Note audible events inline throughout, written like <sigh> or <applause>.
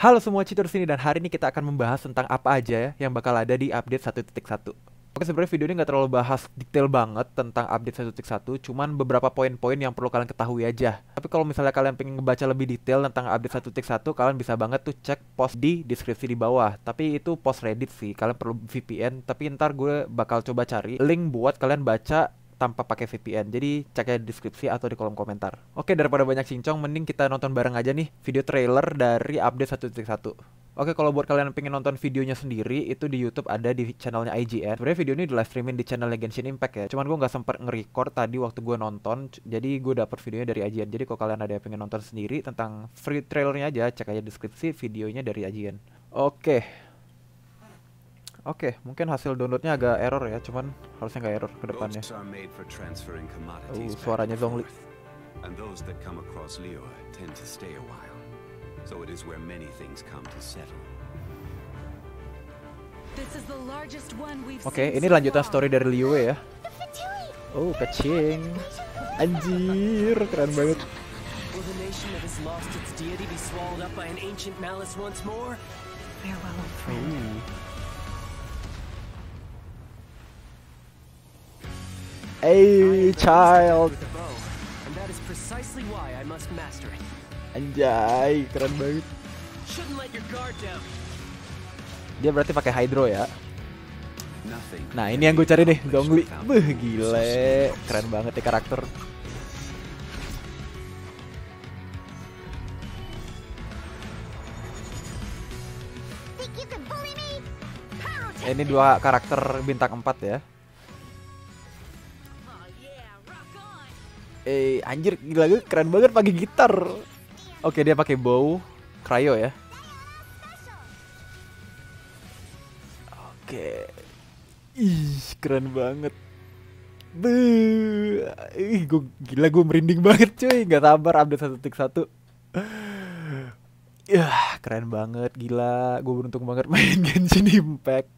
Halo semua cheater sini dan hari ini kita akan membahas tentang apa aja ya yang bakal ada di update 1.1. Oke sebenarnya video ini nggak terlalu bahas detail banget tentang update 1.1, cuman beberapa poin-poin yang perlu kalian ketahui aja. Tapi kalau misalnya kalian pengen baca lebih detail tentang update 1.1, kalian bisa banget tuh cek post di deskripsi di bawah. Tapi itu post Reddit sih, kalian perlu VPN. Tapi ntar gue bakal coba cari link buat kalian baca tanpa pakai VPN. Jadi cek aja di deskripsi atau di kolom komentar. Oke, daripada banyak cincong, mending kita nonton bareng aja nih video trailer dari update 1.1. Oke, kalau buat kalian yang pengen nonton videonya sendiri, itu di YouTube ada di channelnya IGN. Sebenarnya video ini di live streaming di channel Genshin Impact ya. Cuman gue nggak sempat nge-record tadi waktu gue nonton, jadi gue dapet videonya dari IGN. Jadi kalau kalian ada yang pengen nonton sendiri tentang free trailernya aja, cek aja deskripsi videonya dari IGN. Oke, Oke, okay, mungkin hasil downloadnya agak error ya, cuman harusnya nggak error ke depannya. Uh, suaranya Zhongli. Oke, okay, ini lanjutan story dari Liu ya. Oh, kecing. Anjir, keren banget. a child. Anjay, keren banget. Dia berarti pakai hydro ya. Nah, ini yang gue cari deh, Zhongli. Beh, gile. Keren banget ya karakter. Eh, ini dua karakter bintang 4 ya. eh anjir gila gue keren banget pakai gitar oke dia pakai bow cryo ya oke ih keren banget Beuh. Ih, gue gila gue merinding banget cuy nggak sabar update satu tik satu Ya keren banget, gila Gue beruntung banget <laughs> main Genshin Impact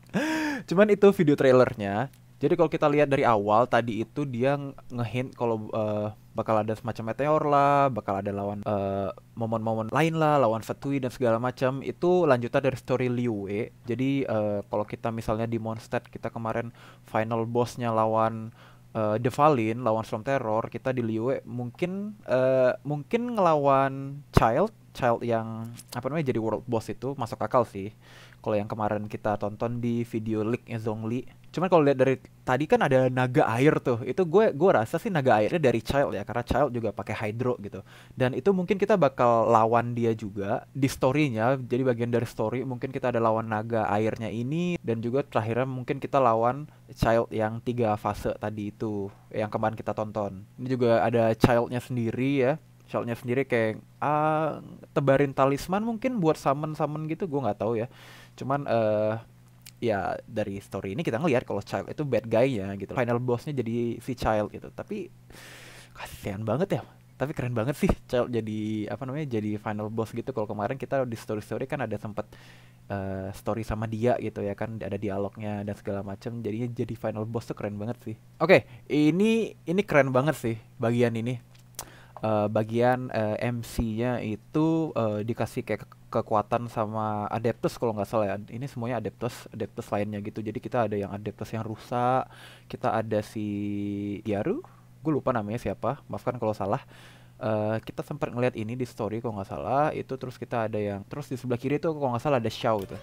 Cuman itu video trailernya jadi kalau kita lihat dari awal tadi itu dia ngehint kalau uh, bakal ada semacam meteor lah, bakal ada lawan uh, eh, momen-momen lain lah, lawan Fatui dan segala macam. Itu lanjutan dari story Liu Wei. Jadi uh, kalau kita misalnya di Monster, kita kemarin final bossnya lawan uh, The lawan Storm Terror, kita di Liu Wei mungkin uh, mungkin ngelawan Child Child yang apa namanya jadi world boss itu masuk akal sih. Kalau yang kemarin kita tonton di video leaknya Zhongli. Cuman kalau lihat dari tadi kan ada naga air tuh. Itu gue gue rasa sih naga airnya dari Child ya karena Child juga pakai hydro gitu. Dan itu mungkin kita bakal lawan dia juga di storynya Jadi bagian dari story mungkin kita ada lawan naga airnya ini dan juga terakhirnya mungkin kita lawan Child yang tiga fase tadi itu yang kemarin kita tonton. Ini juga ada Childnya sendiri ya shotnya sendiri kayak ah, tebarin talisman mungkin buat summon-summon gitu gue nggak tahu ya cuman uh, ya dari story ini kita ngelihat kalau child itu bad guy ya gitu final bossnya jadi si child gitu tapi kasihan banget ya tapi keren banget sih <laughs> child jadi apa namanya jadi final boss gitu kalau kemarin kita di story story kan ada sempat uh, eh, story sama dia gitu ya kan ada dialognya dan segala macam jadinya jadi final boss tuh keren banget sih oke okay, ini ini keren banget sih bagian ini uh, bagian uh, eh, MC-nya itu uh, dikasih kayak kekuatan sama adeptus kalau nggak salah ya. Ini semuanya adeptus, adeptus lainnya gitu. Jadi kita ada yang adeptus yang rusak, kita ada si Yaru, gue lupa namanya siapa, maafkan kalau salah. Uh, kita sempat ngeliat ini di story kalau nggak salah itu terus kita ada yang terus di sebelah kiri itu kalau nggak salah ada Xiao itu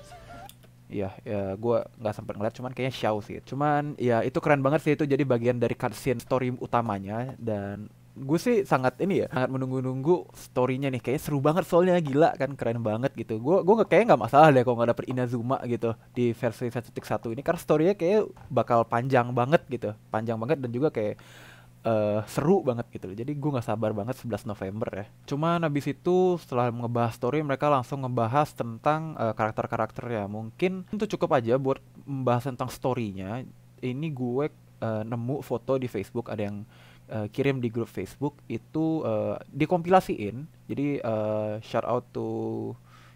yeah, ya, gue nggak sempat ngeliat, cuman kayaknya Xiao sih. Cuman ya itu keren banget sih itu jadi bagian dari cutscene story utamanya dan gue sih sangat ini ya sangat menunggu-nunggu storynya nih kayaknya seru banget soalnya gila kan keren banget gitu gue gue kayaknya nggak masalah deh kalau nggak dapet Inazuma gitu di versi satu satu ini karena storynya kayak bakal panjang banget gitu panjang banget dan juga kayak uh, seru banget gitu loh. Jadi gue gak sabar banget 11 November ya. Cuman abis itu setelah ngebahas story mereka langsung ngebahas tentang uh, karakter-karakternya. Mungkin itu cukup aja buat membahas tentang storynya. Ini gue uh, nemu foto di Facebook ada yang uh, kirim di grup Facebook itu uh, dikompilasiin. Jadi uh, shout out to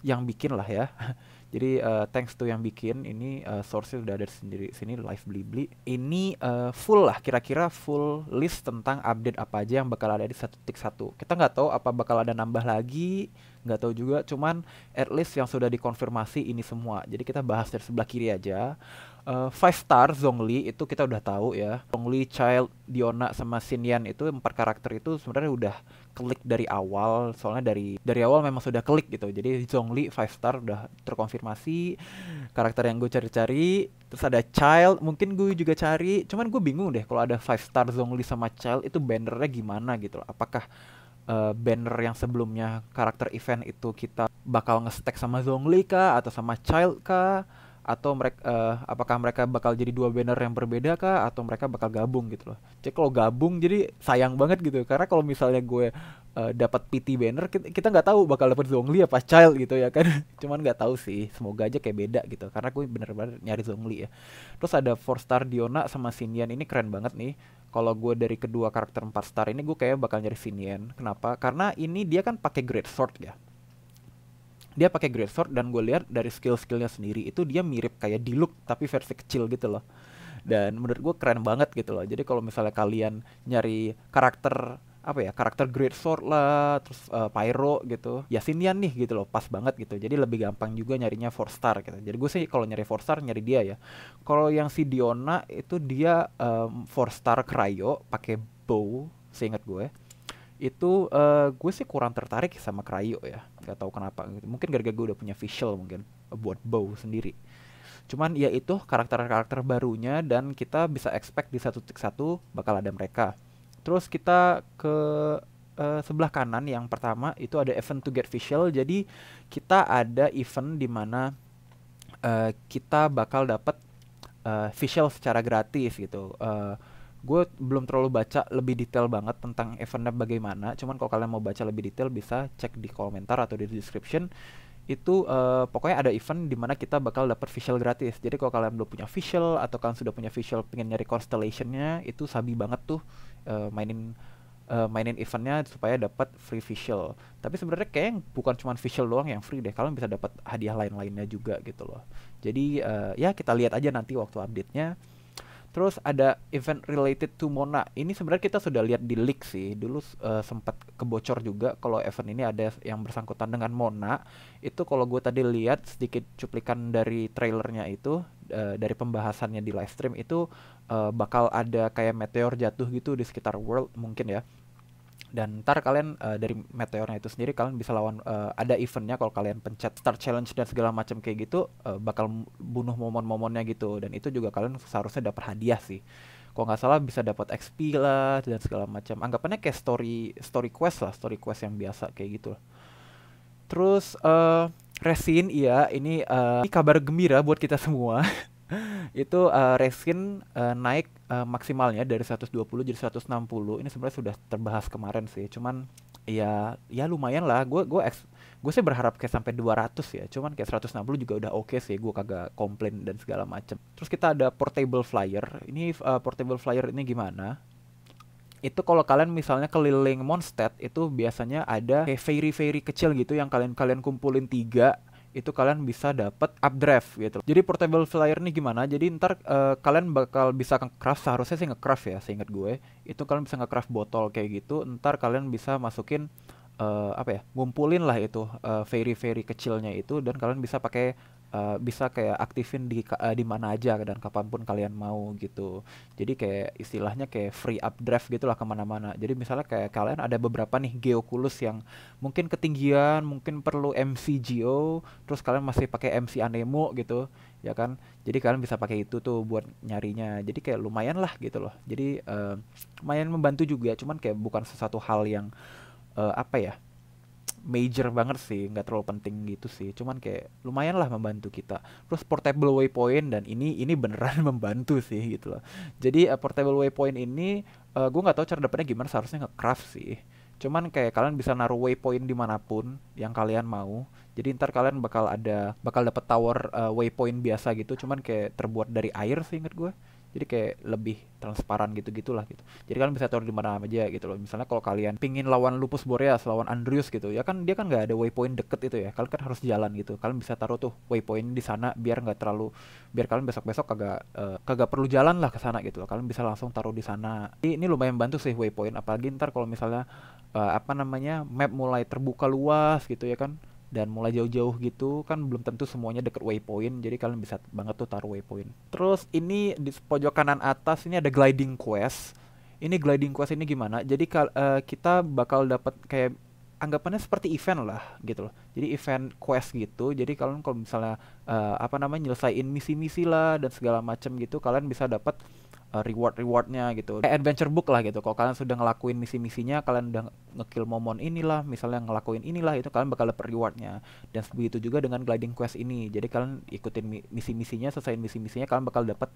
yang bikin lah ya. <laughs> Jadi uh, thanks to yang bikin ini uh, source udah ada sendiri sini live beli-beli. Ini uh, full lah kira-kira full list tentang update apa aja yang bakal ada di satu tik satu. Kita nggak tahu apa bakal ada nambah lagi nggak tahu juga cuman at least yang sudah dikonfirmasi ini semua jadi kita bahas dari sebelah kiri aja uh, five star Zhongli itu kita udah tahu ya Zhongli Child Diona sama Sinian itu empat karakter itu sebenarnya udah klik dari awal soalnya dari dari awal memang sudah klik gitu jadi Zhongli five star udah terkonfirmasi karakter yang gue cari-cari terus ada Child mungkin gue juga cari cuman gue bingung deh kalau ada five star Zhongli sama Child itu bannernya gimana gitu apakah uh, banner yang sebelumnya karakter event itu kita bakal ngestek sama Zhongli kah atau sama Child kah atau mereka uh, eh, apakah mereka bakal jadi dua banner yang berbeda kah atau mereka bakal gabung gitu loh. cek kalau gabung jadi sayang banget gitu karena kalau misalnya gue uh, dapat PT banner kita nggak tahu bakal dapat Zhongli apa Child gitu ya kan <laughs> cuman nggak tahu sih semoga aja kayak beda gitu karena gue bener-bener nyari Zhongli ya terus ada four star Diona sama Sinian ini keren banget nih kalau gue dari kedua karakter 4 star ini gue kayak bakal nyari Sinian kenapa karena ini dia kan pakai great sword ya dia pakai great sword dan gue lihat dari skill-skillnya sendiri itu dia mirip kayak Diluc tapi versi kecil gitu loh dan menurut gue keren banget gitu loh jadi kalau misalnya kalian nyari karakter apa ya karakter great sword lah terus uh, pyro gitu ya Yasinian nih gitu loh pas banget gitu jadi lebih gampang juga nyarinya four star gitu jadi gue sih kalau nyari four star nyari dia ya kalau yang si Diona itu dia um, four star Cryo pakai bow seingat gue ya. itu uh, eh, gue sih kurang tertarik sama Cryo ya nggak tahu kenapa gitu. mungkin gara-gara gue udah punya visual mungkin buat bow sendiri cuman ya itu karakter-karakter barunya dan kita bisa expect di satu titik satu bakal ada mereka Terus kita ke uh, sebelah kanan yang pertama itu ada event to get official Jadi kita ada event di mana uh, kita bakal dapat uh, eh, official secara gratis gitu. Uh, gue belum terlalu baca lebih detail banget tentang eventnya bagaimana. Cuman kalau kalian mau baca lebih detail bisa cek di komentar atau di description itu uh, pokoknya ada event di mana kita bakal dapat official gratis. Jadi kalau kalian belum punya official atau kalian sudah punya official pengen nyari constellationnya itu sabi banget tuh Eh, mainin uh, mainin eventnya supaya dapat free facial. Tapi sebenarnya kayak bukan cuma facial doang yang free deh, kalian bisa dapat hadiah lain-lainnya juga gitu loh. Jadi uh, ya kita lihat aja nanti waktu update-nya. Terus ada event related to Mona. Ini sebenarnya kita sudah lihat di leak sih. Dulu uh, sempat kebocor juga kalau event ini ada yang bersangkutan dengan Mona. Itu kalau gue tadi lihat sedikit cuplikan dari trailernya itu uh, dari pembahasannya di live stream itu uh, bakal ada kayak meteor jatuh gitu di sekitar world mungkin ya dan ntar kalian uh, dari meteornya itu sendiri kalian bisa lawan uh, ada eventnya kalau kalian pencet start challenge dan segala macam kayak gitu uh, bakal bunuh momon-momonnya gitu dan itu juga kalian seharusnya dapat hadiah sih kalau nggak salah bisa dapat XP lah dan segala macam anggapannya kayak story story quest lah story quest yang biasa kayak gitu terus uh, resin iya ini, uh, ini kabar gembira buat kita semua <laughs> <laughs> itu uh, eh, resin uh, eh, naik uh, maksimalnya dari 120 jadi 160 ini sebenarnya sudah terbahas kemarin sih cuman ya ya lumayan lah gue gue gue sih berharap kayak sampai 200 ya cuman kayak 160 juga udah oke okay sih gue kagak komplain dan segala macem terus kita ada portable flyer ini uh, portable flyer ini gimana itu kalau kalian misalnya keliling Mondstadt itu biasanya ada kayak fairy-fairy kecil gitu yang kalian kalian kumpulin tiga itu kalian bisa dapat updraft gitu. Jadi portable flyer ini gimana? Jadi ntar uh, kalian bakal bisa ngecraft seharusnya sih ngecraft ya, seingat gue. Itu kalian bisa ngecraft botol kayak gitu. Ntar kalian bisa masukin uh, apa ya? Ngumpulin lah itu uh, eh, fairy fairy kecilnya itu dan kalian bisa pakai uh, bisa kayak aktifin di uh, di mana aja dan kapanpun kalian mau gitu jadi kayak istilahnya kayak free up updraft gitulah kemana-mana jadi misalnya kayak kalian ada beberapa nih geokulus yang mungkin ketinggian mungkin perlu MCGO terus kalian masih pakai MC anemo gitu ya kan jadi kalian bisa pakai itu tuh buat nyarinya jadi kayak lumayan lah gitu loh jadi uh, lumayan membantu juga cuman kayak bukan sesuatu hal yang uh, apa ya major banget sih nggak terlalu penting gitu sih cuman kayak lumayan lah membantu kita terus portable waypoint dan ini ini beneran <laughs> membantu sih gitu loh jadi uh, portable waypoint ini uh, eh, gue nggak tahu cara dapetnya gimana seharusnya ngecraft sih cuman kayak kalian bisa naruh waypoint dimanapun yang kalian mau jadi ntar kalian bakal ada bakal dapet tower uh, waypoint biasa gitu cuman kayak terbuat dari air sih inget gue jadi kayak lebih transparan gitu gitulah gitu jadi kalian bisa taruh di mana aja gitu loh misalnya kalau kalian pingin lawan lupus boreas lawan andrius gitu ya kan dia kan nggak ada waypoint deket itu ya kalian kan harus jalan gitu kalian bisa taruh tuh waypoint di sana biar nggak terlalu biar kalian besok besok kagak uh, kagak perlu jalan lah ke sana gitu loh kalian bisa langsung taruh di sana ini, ini lumayan bantu sih waypoint apalagi ntar kalau misalnya uh, apa namanya map mulai terbuka luas gitu ya kan dan mulai jauh-jauh gitu kan belum tentu semuanya deket waypoint jadi kalian bisa banget tuh taruh waypoint terus ini di pojok kanan atas ini ada gliding quest ini gliding quest ini gimana jadi uh, kita bakal dapat kayak anggapannya seperti event lah gitu loh jadi event quest gitu jadi kalian kalau misalnya uh, apa namanya nyelesain misi-misi lah dan segala macam gitu kalian bisa dapat Eh, reward-rewardnya gitu kayak adventure book lah gitu kalau kalian sudah ngelakuin misi-misinya kalian udah ngekill momon inilah misalnya ngelakuin inilah itu kalian bakal dapet rewardnya dan begitu juga dengan gliding quest ini jadi kalian ikutin misi-misinya selesaiin misi-misinya kalian bakal dapet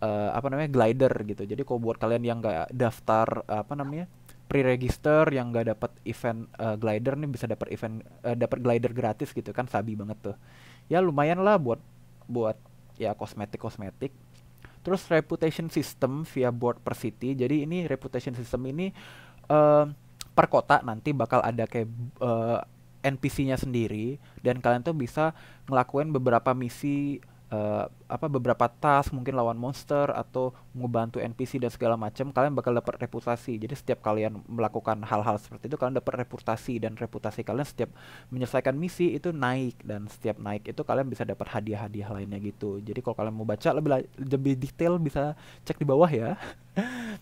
uh, apa namanya glider gitu jadi kalau buat kalian yang nggak daftar uh, apa namanya pre-register yang nggak dapat event uh, glider nih bisa dapat event uh, dapat glider gratis gitu kan sabi banget tuh ya lumayan lah buat buat ya kosmetik kosmetik Terus reputation system via board per city. Jadi ini reputation system ini uh, per kota nanti bakal ada kayak uh, eh, NPC-nya sendiri dan kalian tuh bisa ngelakuin beberapa misi uh, apa beberapa task mungkin lawan monster atau ngebantu NPC dan segala macam kalian bakal dapat reputasi jadi setiap kalian melakukan hal-hal seperti itu kalian dapat reputasi dan reputasi kalian setiap menyelesaikan misi itu naik dan setiap naik itu kalian bisa dapat hadiah-hadiah lainnya gitu jadi kalau kalian mau baca lebih lebih detail bisa cek di bawah ya <laughs>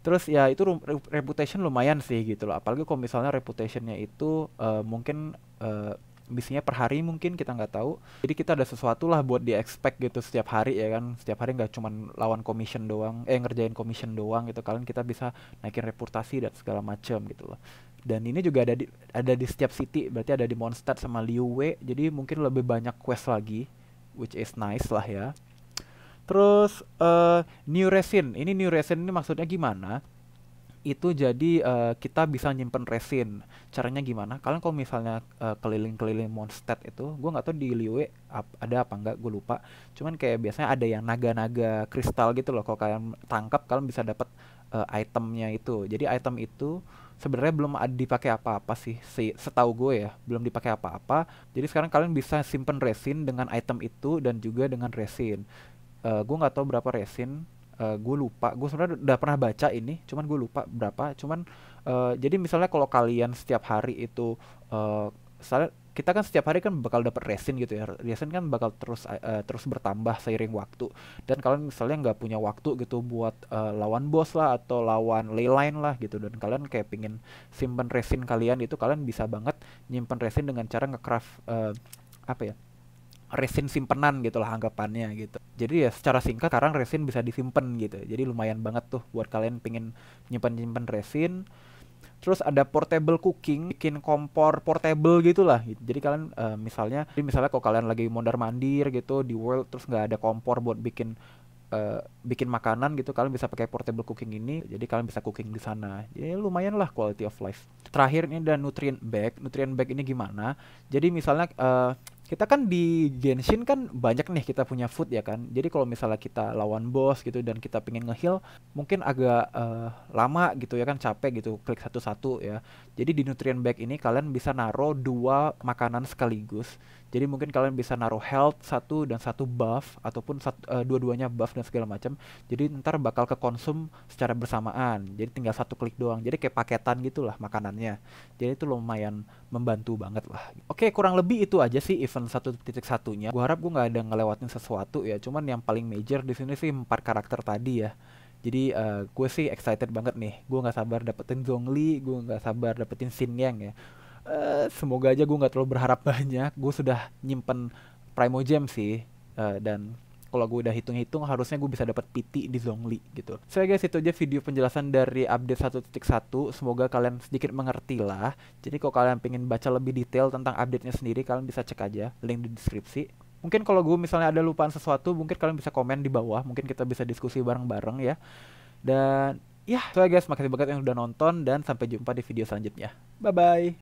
Terus ya itu reputation lumayan sih gitu loh. Apalagi kalau misalnya reputationnya itu uh, mungkin uh, bisnisnya per hari mungkin kita nggak tahu jadi kita ada sesuatu lah buat di expect gitu setiap hari ya kan setiap hari nggak cuma lawan commission doang eh ngerjain commission doang gitu kalian kita bisa naikin reputasi dan segala macem gitu loh dan ini juga ada di ada di setiap city berarti ada di monster sama liu wei jadi mungkin lebih banyak quest lagi which is nice lah ya terus uh, New Resin ini New Resin ini maksudnya gimana itu jadi uh, kita bisa nyimpen resin. Caranya gimana? Kalian kalau misalnya uh, keliling-keliling monster itu, gue nggak tahu di Liyue ap ada apa nggak, gue lupa. Cuman kayak biasanya ada yang naga-naga kristal gitu loh. Kalau kalian tangkap, kalian bisa dapat uh, eh, itemnya itu. Jadi item itu sebenarnya belum ada dipakai apa-apa sih, si setahu gue ya, belum dipakai apa-apa. Jadi sekarang kalian bisa simpen resin dengan item itu dan juga dengan resin. Uh, gue nggak tahu berapa resin uh, eh, gue lupa gue sebenarnya udah pernah baca ini cuman gue lupa berapa cuman uh, jadi misalnya kalau kalian setiap hari itu uh, kita kan setiap hari kan bakal dapat resin gitu ya resin kan bakal terus uh, terus bertambah seiring waktu dan kalian misalnya nggak punya waktu gitu buat uh, lawan bos lah atau lawan leyline lah gitu dan kalian kayak pingin simpen resin kalian itu kalian bisa banget nyimpen resin dengan cara ngecraft uh, apa ya resin simpenan gitu lah anggapannya gitu. Jadi ya secara singkat sekarang resin bisa disimpan gitu. Jadi lumayan banget tuh buat kalian pengen nyimpan-nyimpan resin. Terus ada portable cooking, bikin kompor portable gitulah. Jadi kalian uh, misalnya, jadi misalnya kalau kalian lagi mondar mandir gitu di world terus nggak ada kompor buat bikin uh, bikin makanan gitu, kalian bisa pakai portable cooking ini. Jadi kalian bisa cooking di sana. Jadi lumayan lah quality of life. Terakhir ini ada nutrient bag. Nutrient bag ini gimana? Jadi misalnya uh, kita kan di Genshin kan banyak nih kita punya food ya kan. Jadi kalau misalnya kita lawan bos gitu dan kita pengen ngeheal mungkin agak uh, lama gitu ya kan capek gitu klik satu-satu ya. Jadi di nutrient bag ini kalian bisa naruh dua makanan sekaligus. Jadi mungkin kalian bisa naruh health satu dan satu buff ataupun uh, dua-duanya buff dan segala macam. Jadi ntar bakal ke konsum secara bersamaan. Jadi tinggal satu klik doang. Jadi kayak paketan gitulah makanannya. Jadi itu lumayan membantu banget lah. Oke, kurang lebih itu aja sih event satu titik satunya. Gua harap gua nggak ada ngelewatin sesuatu ya. Cuman yang paling major di sini sih empat karakter tadi ya. Jadi uh, eh, gue sih excited banget nih. Gue nggak sabar dapetin Zhongli, gue nggak sabar dapetin Xin Yang ya. Eh, semoga aja gue nggak terlalu berharap <laughs> banyak gue sudah nyimpen primo gem sih uh, dan kalau gue udah hitung-hitung harusnya gue bisa dapat PT di Zhongli gitu. So ya guys itu aja video penjelasan dari update 1.1. Semoga kalian sedikit mengerti lah. Jadi kalau kalian pengen baca lebih detail tentang update-nya sendiri kalian bisa cek aja link di deskripsi. Mungkin kalau gue misalnya ada lupaan sesuatu mungkin kalian bisa komen di bawah. Mungkin kita bisa diskusi bareng-bareng ya. Dan ya, yeah. so ya guys makasih banget yang udah nonton dan sampai jumpa di video selanjutnya. Bye-bye.